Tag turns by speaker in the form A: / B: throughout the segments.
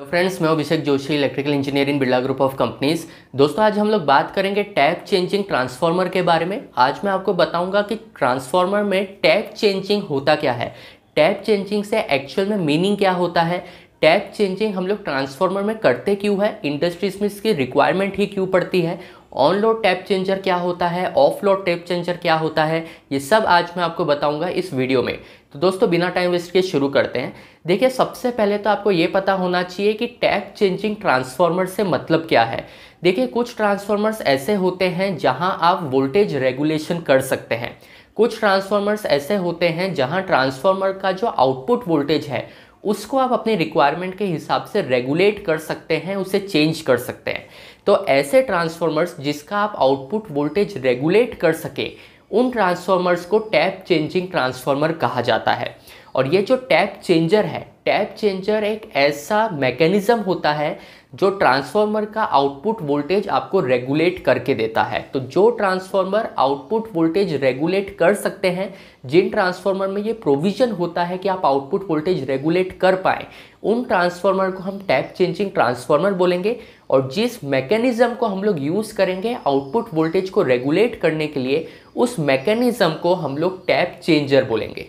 A: तो फ्रेंड्स मैं Abhishek Joshi electrical engineering Birla group of companies दोस्तों आज हम लोग बात करेंगे टैप चेंजिंग ट्रांसफार्मर के बारे में आज मैं आपको बताऊंगा कि ट्रांसफार्मर में टैप चेंजिंग होता क्या है टैप चेंजिंग से एक्चुअल में मीनिंग क्या होता है टैप चेंजिंग हम लोग ट्रांसफॉर्मर में करते क्यों है इंडस्ट्रीज में इसकी रिक्वायरमेंट ही क्यों पड़ती है ऑन लोड टैप चेंजर क्या होता है ऑफ लोड टैप चेंजर क्या होता है ये सब आज मैं आपको बताऊंगा इस वीडियो में तो दोस्तों बिना टाइम वेस्ट के शुरू करते हैं देखिए सबसे पहले तो आपको ये पता होना चाहिए कि टैप चेंजिंग ट्रांसफॉर्मर से मतलब क्या है देखिए कुछ ट्रांसफॉर्मर्स ऐसे होते हैं जहाँ आप वोल्टेज रेगुलेशन कर सकते हैं कुछ ट्रांसफॉर्मर्स ऐसे होते हैं जहां ट्रांसफॉर्मर का जो आउटपुट वोल्टेज है उसको आप अपने रिक्वायरमेंट के हिसाब से रेगुलेट कर सकते हैं उसे चेंज कर सकते हैं तो ऐसे ट्रांसफॉर्मर्स जिसका आप आउटपुट वोल्टेज रेगुलेट कर सके उन ट्रांसफॉर्मर्स को टैप चेंजिंग ट्रांसफॉर्मर कहा जाता है और ये जो टैप चेंजर है टैप चेंजर एक ऐसा मैकेनिज़्म होता है जो ट्रांसफार्मर का आउटपुट वोल्टेज आपको रेगुलेट करके देता है तो जो ट्रांसफार्मर आउटपुट वोल्टेज रेगुलेट कर सकते हैं जिन ट्रांसफार्मर में ये प्रोविजन होता है कि आप आउटपुट वोल्टेज रेगुलेट कर पाए उन ट्रांसफार्मर को हम टैप चेंजिंग ट्रांसफार्मर बोलेंगे और जिस मैकेनिज़्म को हम लोग यूज़ करेंगे आउटपुट वोल्टेज को रेगुलेट करने के लिए उस मैकेनिज़्म को हम लोग टैप चेंजर बोलेंगे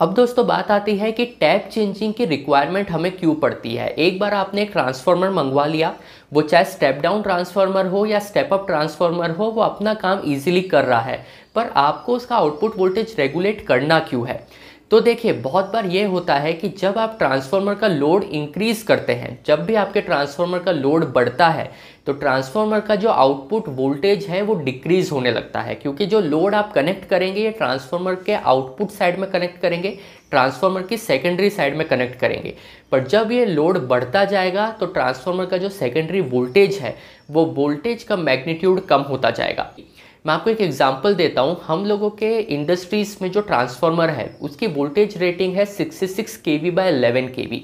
A: अब दोस्तों बात आती है कि टैप चेंजिंग की रिक्वायरमेंट हमें क्यों पड़ती है एक बार आपने एक ट्रांसफार्मर मंगवा लिया वो चाहे स्टेप डाउन ट्रांसफार्मर हो या स्टेप अप ट्रांसफार्मर हो वो अपना काम इजीली कर रहा है पर आपको उसका आउटपुट वोल्टेज रेगुलेट करना क्यों है तो देखिए बहुत बार ये होता है कि जब आप ट्रांसफार्मर का लोड इंक्रीज करते हैं जब भी आपके ट्रांसफार्मर का लोड बढ़ता है तो ट्रांसफार्मर का जो आउटपुट वोल्टेज है वो डिक्रीज होने लगता है क्योंकि जो लोड आप कनेक्ट करेंगे ये ट्रांसफार्मर के आउटपुट साइड में कनेक्ट करेंगे ट्रांसफार्मर की सेकेंडरी साइड में कनेक्ट करेंगे पर जब ये लोड बढ़ता जाएगा तो ट्रांसफार्मर का जो सेकेंडरी वोल्टेज है वो वोल्टेज का मैग्नीट्यूड कम होता जाएगा मैं आपको एक एग्जांपल देता हूँ हम लोगों के इंडस्ट्रीज में जो ट्रांसफार्मर है उसकी वोल्टेज रेटिंग है 66 six K V by eleven K V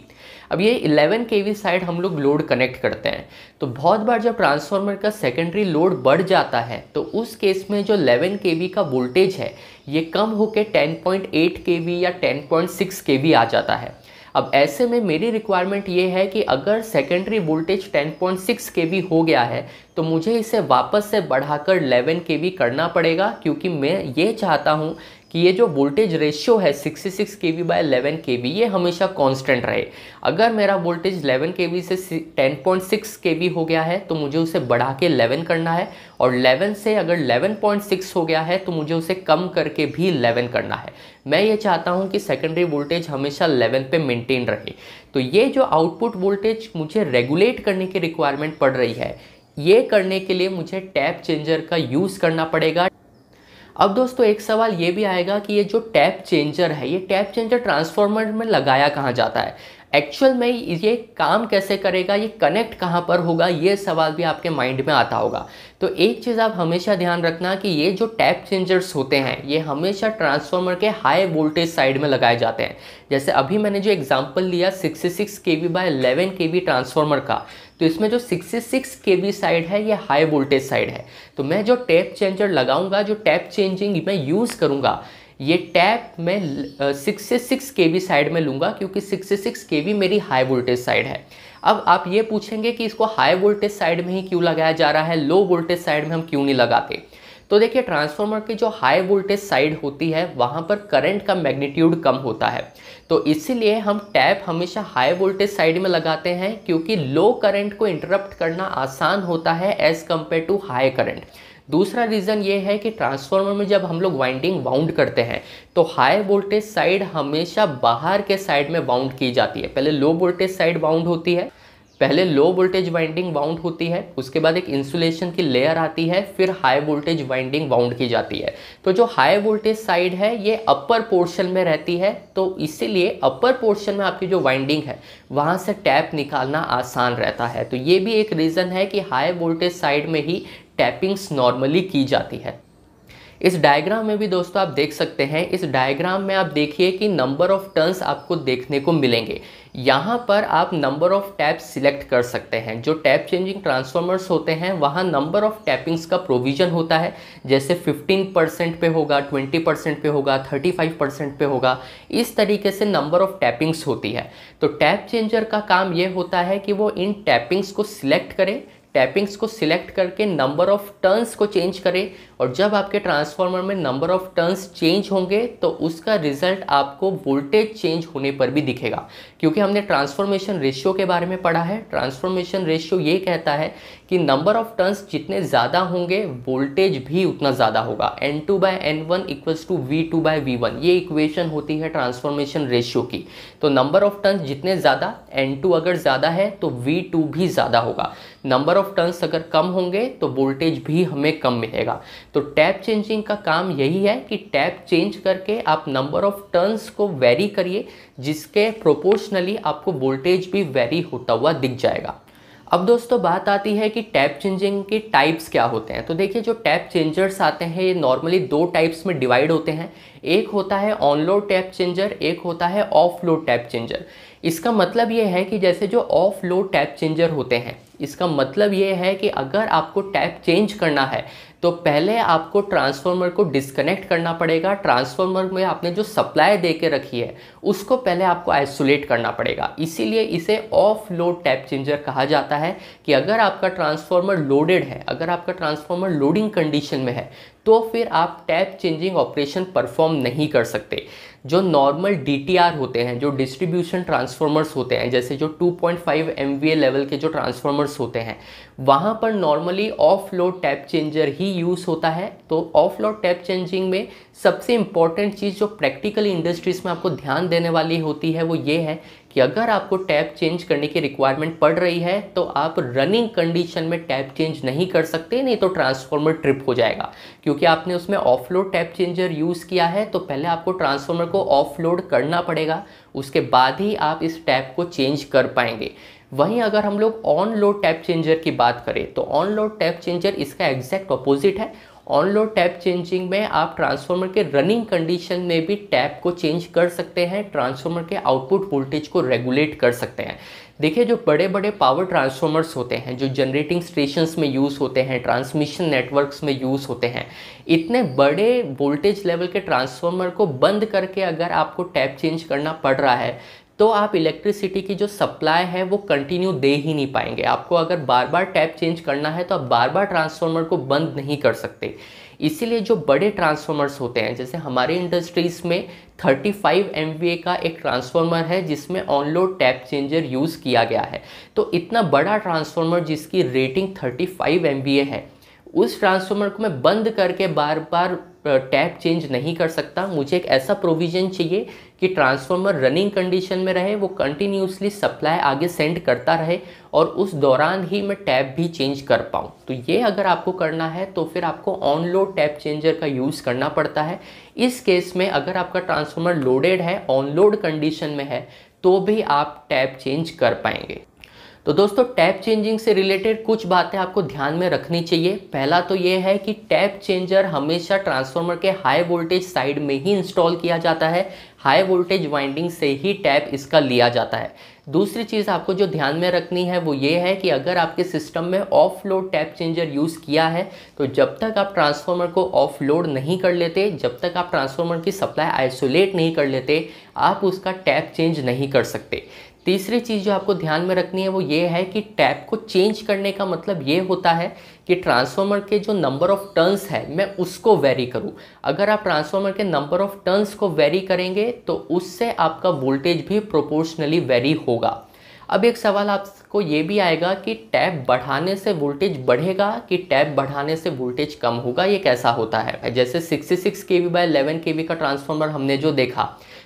A: अब ये 11 के वी साइड हम लोग लोड कनेक्ट करते हैं तो बहुत बार जब ट्रांसफार्मर का सेकेंडरी लोड बढ़ जाता है तो उस केस में जो 11 के वी का वोल्टेज है ये कम होकर 10.8 के वी या 10.6 के वी आ जाता है अब ऐसे में मेरी रिक्वायरमेंट ये है कि अगर सेकेंडरी वोल्टेज 10.6 के हो गया है तो मुझे इसे वापस से बढ़ाकर 11 के करना पड़ेगा क्योंकि मैं ये चाहता हूँ कि ये जो वोल्टेज रेशियो है 66 six K V by eleven K V ये हमेशा कांस्टेंट रहे अगर मेरा वोल्टेज 11 के वी से 10.6 के वी हो गया है तो मुझे उसे बढ़ा के 11 करना है और 11 से अगर 11.6 हो गया है तो मुझे उसे कम करके भी 11 करना है मैं ये चाहता हूँ कि सेकेंडरी वोल्टेज हमेशा 11 पे मेंटेन रहे तो ये जो आउटपुट वोल्टेज मुझे रेगुलेट करने की रिक्वायरमेंट पड़ रही है ये करने के लिए मुझे टैप चेंजर का यूज़ करना पड़ेगा अब दोस्तों एक सवाल ये भी आएगा कि ये जो टैप चेंजर है ये टैप चेंजर ट्रांसफॉर्मर में लगाया कहाँ जाता है एक्चुअल में ये काम कैसे करेगा ये कनेक्ट कहाँ पर होगा ये सवाल भी आपके माइंड में आता होगा तो एक चीज़ आप हमेशा ध्यान रखना कि ये जो टैप चेंजर्स होते हैं ये हमेशा ट्रांसफार्मर के हाई वोल्टेज साइड में लगाए जाते हैं जैसे अभी मैंने जो एग्जांपल लिया 66 K V by eleven K V transformer का तो इसमें जो 66 के वी साइड है ये हाई वोल्टेज साइड है तो मैं जो टैप चेंजर लगाऊंगा जो टैप चेंजिंग मैं यूज़ करूँगा ये टैप मैं सिक्स से सिक्स के वी साइड में लूँगा क्योंकि सिक्स से सिक्स के वी मेरी हाई वोल्टेज साइड है अब आप ये पूछेंगे कि इसको हाई वोल्टेज साइड में ही क्यों लगाया जा रहा है लो वोल्टेज साइड में हम क्यों नहीं लगाते तो देखिए ट्रांसफार्मर की जो हाई वोल्टेज साइड होती है वहाँ पर करंट का मैग्नीट्यूड कम होता है तो इसीलिए हम टैप हमेशा हाई वोल्टेज साइड में लगाते हैं क्योंकि लो करंट को इंटरप्ट करना आसान होता है as compare to high current दूसरा रीज़न ये है कि ट्रांसफार्मर में जब हम लोग वाइंडिंग बाउंड करते हैं तो हाई वोल्टेज साइड हमेशा बाहर के साइड में बाउंड की जाती है पहले लो वोल्टेज साइड बाउंड होती है पहले लो वोल्टेज वाइंडिंग बाउंड होती है उसके बाद एक इंसुलेशन की लेयर आती है फिर हाई वोल्टेज वाइंडिंग बाउंड की जाती है तो जो हाई वोल्टेज साइड है ये अपर पोर्शन में रहती है तो इसीलिए अपर पोर्शन में आपकी जो वाइंडिंग है वहाँ से टैप निकालना आसान रहता है तो ये भी एक रीज़न है कि हाई वोल्टेज साइड में ही टैपिंग्स नॉर्मली की जाती है इस डायग्राम में भी दोस्तों आप देख सकते हैं इस डायग्राम में आप देखिए कि नंबर ऑफ टर्न्स आपको देखने को मिलेंगे यहाँ पर आप नंबर ऑफ टैप सिलेक्ट कर सकते हैं जो टैप चेंजिंग ट्रांसफॉर्मर्स होते हैं वहाँ नंबर ऑफ टैपिंग्स का प्रोविजन होता है जैसे 15 परसेंट पे होगा 20 परसेंट पे होगा 35 परसेंट पे होगा इस तरीके से नंबर ऑफ टैपिंग्स होती है तो टैप चेंजर का काम ये होता है कि वो इन टैपिंग्स को सिलेक्ट करें टैपिंग्स को सिलेक्ट करके नंबर ऑफ टर्न्स को चेंज करें और जब आपके ट्रांसफार्मर में नंबर ऑफ टर्न्स चेंज होंगे तो उसका रिजल्ट आपको वोल्टेज चेंज होने पर भी दिखेगा क्योंकि हमने ट्रांसफॉर्मेशन रेशियो के बारे में पढ़ा है ट्रांसफॉर्मेशन रेशियो ये कहता है कि नंबर ऑफ टर्न्स जितने ज़्यादा होंगे वोल्टेज भी उतना ज़्यादा होगा N two by N one equals to V two by V one ये इक्वेशन होती है ट्रांसफॉर्मेशन रेशियो की तो नंबर ऑफ टर्न्स जितने ज़्यादा एन टू अगर ज़्यादा है तो वी टू भी ज़्यादा होगा नंबर ऑफ टर्न्स अगर कम होंगे तो वोल्टेज भी हमें कम मिलेगा तो टैप चेंजिंग का काम यही है कि टैप चेंज करके आप नंबर ऑफ टर्न्स को वेरी करिए जिसके प्रोपोर्शनली आपको वोल्टेज भी वेरी होता हुआ दिख जाएगा अब दोस्तों बात आती है कि टैप चेंजिंग के टाइप्स क्या होते हैं तो देखिए जो टैप चेंजर्स आते हैं ये नॉर्मली दो टाइप्स में डिवाइड होते हैं एक होता है ऑन लोड टैप चेंजर एक होता है ऑफ लोड टैप चेंजर इसका मतलब ये है कि जैसे जो ऑफ लो टैप चेंजर होते हैं इसका मतलब ये है कि अगर आपको टैप चेंज करना है तो पहले आपको ट्रांसफार्मर को डिस्कनेक्ट करना पड़ेगा ट्रांसफार्मर में आपने जो सप्लाई दे के रखी है उसको पहले आपको आइसोलेट करना पड़ेगा इसीलिए इसे ऑफ लोड टैप चेंजर कहा जाता है कि अगर आपका ट्रांसफार्मर लोडेड है अगर आपका ट्रांसफार्मर लोडिंग कंडीशन में है तो फिर आप टैप चेंजिंग ऑपरेशन परफॉर्म नहीं कर सकते जो नॉर्मल डी होते हैं जो डिस्ट्रीब्यूशन ट्रांसफॉर्मर्स होते हैं जैसे जो 2.5 पॉइंट लेवल के जो ट्रांसफॉर्मर्स होते हैं वहाँ पर normally off load tap changer ही यूज़ होता है तो ऑफ लोड टैप चेंजिंग में सबसे इम्पॉर्टेंट चीज़ जो प्रैक्टिकली इंडस्ट्रीज़ में आपको ध्यान देने वाली होती है वो ये है कि अगर आपको टैप चेंज करने की रिक्वायरमेंट पड़ रही है तो आप रनिंग कंडीशन में टैप चेंज नहीं कर सकते नहीं तो ट्रांसफॉर्मर ट्रिप हो जाएगा क्योंकि आपने उसमें off load tap changer use किया है तो पहले आपको ट्रांसफॉर्मर को ऑफ लोड करना पड़ेगा उसके बाद ही आप इस टैप को चेंज कर पाएंगे वहीं अगर हम लोग ऑन लोड टैप चेंजर की बात करें तो ऑन लोड टैप चेंजर इसका एग्जैक्ट अपोजिट है ऑन लोड टैप चेंजिंग में आप ट्रांसफार्मर के रनिंग कंडीशन में भी टैप को चेंज कर सकते हैं ट्रांसफार्मर के आउटपुट वोल्टेज को रेगुलेट कर सकते हैं देखिए जो बड़े बड़े पावर ट्रांसफार्मर्स होते हैं जो जनरेटिंग स्टेशंस में यूज़ होते हैं ट्रांसमिशन नेटवर्क्स में यूज़ होते हैं इतने बड़े वोल्टेज लेवल के ट्रांसफार्मर को बंद करके अगर आपको टैप चेंज करना पड़ रहा है तो आप इलेक्ट्रिसिटी की जो सप्लाई है वो कंटिन्यू दे ही नहीं पाएंगे आपको अगर बार बार टैप चेंज करना है तो आप बार बार ट्रांसफार्मर को बंद नहीं कर सकते इसीलिए जो बड़े ट्रांसफार्मर्स होते हैं जैसे हमारे इंडस्ट्रीज़ में 35 फाइव का एक ट्रांसफार्मर है जिसमें on load tap changer use किया गया है तो इतना बड़ा ट्रांसफार्मर जिसकी रेटिंग 35 फाइव है उस ट्रांसफार्मर को मैं बंद करके बार बार टैप चेंज नहीं कर सकता मुझे एक ऐसा प्रोविज़न चाहिए कि ट्रांसफार्मर रनिंग कंडीशन में रहे वो कंटिन्यूसली सप्लाई आगे सेंड करता रहे और उस दौरान ही मैं टैप भी चेंज कर पाऊँ तो ये अगर आपको करना है तो फिर आपको ऑन लोड टैप चेंजर का यूज़ करना पड़ता है इस केस में अगर आपका ट्रांसफार्मर लोडेड है ऑन लोड कंडीशन में है तो भी आप टैप चेंज कर पाएंगे तो दोस्तों टैप चेंजिंग से रिलेटेड कुछ बातें आपको ध्यान में रखनी चाहिए पहला तो ये है कि टैप चेंजर हमेशा ट्रांसफार्मर के हाई वोल्टेज साइड में ही इंस्टॉल किया जाता है हाई वोल्टेज वाइंडिंग से ही टैप इसका लिया जाता है दूसरी चीज़ आपको जो ध्यान में रखनी है वो ये है कि अगर आपके सिस्टम में off load tap changer use किया है तो जब तक आप ट्रांसफार्मर को ऑफ लोड नहीं कर लेते जब तक आप ट्रांसफार्मर की सप्लाई आइसोलेट नहीं कर लेते आप उसका टैप चेंज नहीं कर सकते तीसरी चीज़ जो आपको ध्यान में रखनी है वो ये है कि टैप को चेंज करने का मतलब ये होता है कि ट्रांसफार्मर के जो नंबर ऑफ टर्न्स है मैं उसको वेरी करूं अगर आप ट्रांसफार्मर के नंबर ऑफ टर्न्स को वेरी करेंगे तो उससे आपका वोल्टेज भी प्रोपोर्शनली वेरी होगा अब एक सवाल आपको ये भी आएगा कि टैप बढ़ाने से वोल्टेज बढ़ेगा कि टैप बढ़ाने से वोल्टेज कम होगा ये कैसा होता है जैसे 66 six K V by eleven K V का ट्रांसफॉर्मर हमने जो देखा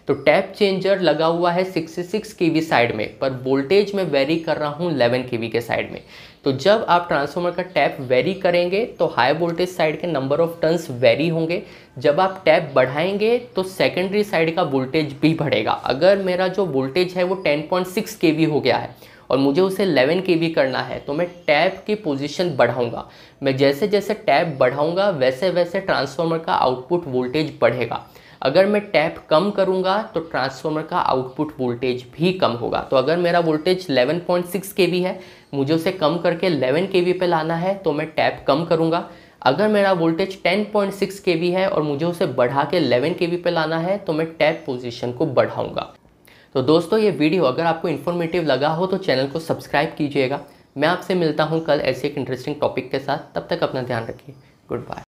A: तो टैप चेंजर लगा हुआ है 66 सिक्स के वी साइड में पर वोल्टेज में वेरी कर रहा हूँ 11 के वी के साइड में तो जब आप ट्रांसफॉर्मर का टैप वेरी करेंगे तो हाई वोल्टेज साइड के नंबर ऑफ टर्न्स वेरी होंगे जब आप टैप बढ़ाएंगे तो सेकेंडरी साइड का वोल्टेज भी बढ़ेगा अगर मेरा जो वोल्टेज है वो 10.6 वी हो गया है और मुझे उसे 11 के करना है तो मैं टैप की पोजीशन बढ़ाऊंगा मैं जैसे जैसे टैप बढ़ाऊंगा वैसे वैसे ट्रांसफॉर्मर का आउटपुट वोल्टेज बढ़ेगा अगर मैं टैप कम करूँगा तो ट्रांसफार्मर का आउटपुट वोल्टेज भी कम होगा तो अगर मेरा वोल्टेज 11.6 पॉइंट है मुझे उसे कम करके 11 के पे लाना है तो मैं टैप कम करूँगा अगर मेरा वोल्टेज 10.6 पॉइंट है और मुझे उसे बढ़ा के 11 के पे लाना है तो मैं टैप पोजिशन को बढ़ाऊँगा तो दोस्तों ये वीडियो अगर आपको इन्फॉर्मेटिव लगा हो तो चैनल को सब्सक्राइब कीजिएगा मैं आपसे मिलता हूँ कल ऐसे एक इंटरेस्टिंग टॉपिक के साथ तब तक अपना ध्यान रखिए गुड बाय